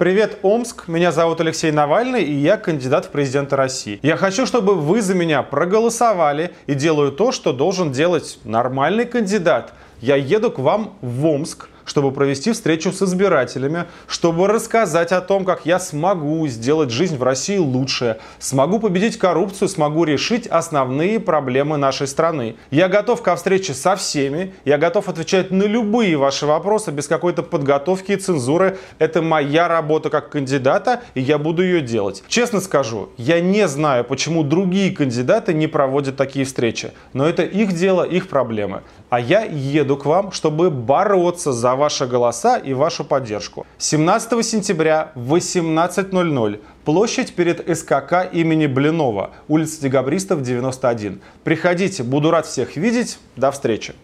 Привет, Омск! Меня зовут Алексей Навальный, и я кандидат в президенты России. Я хочу, чтобы вы за меня проголосовали и делаю то, что должен делать нормальный кандидат. Я еду к вам в Омск, чтобы провести встречу с избирателями, чтобы рассказать о том, как я смогу сделать жизнь в России лучше, смогу победить коррупцию, смогу решить основные проблемы нашей страны. Я готов ко встрече со всеми, я готов отвечать на любые ваши вопросы без какой-то подготовки и цензуры. Это моя работа как кандидата, и я буду ее делать. Честно скажу, я не знаю, почему другие кандидаты не проводят такие встречи, но это их дело, их проблемы. А я еду к вам, чтобы бороться за ваши голоса и вашу поддержку. 17 сентября в 18.00 площадь перед СКК имени Блинова, улица Декабристов, 91. Приходите, буду рад всех видеть. До встречи.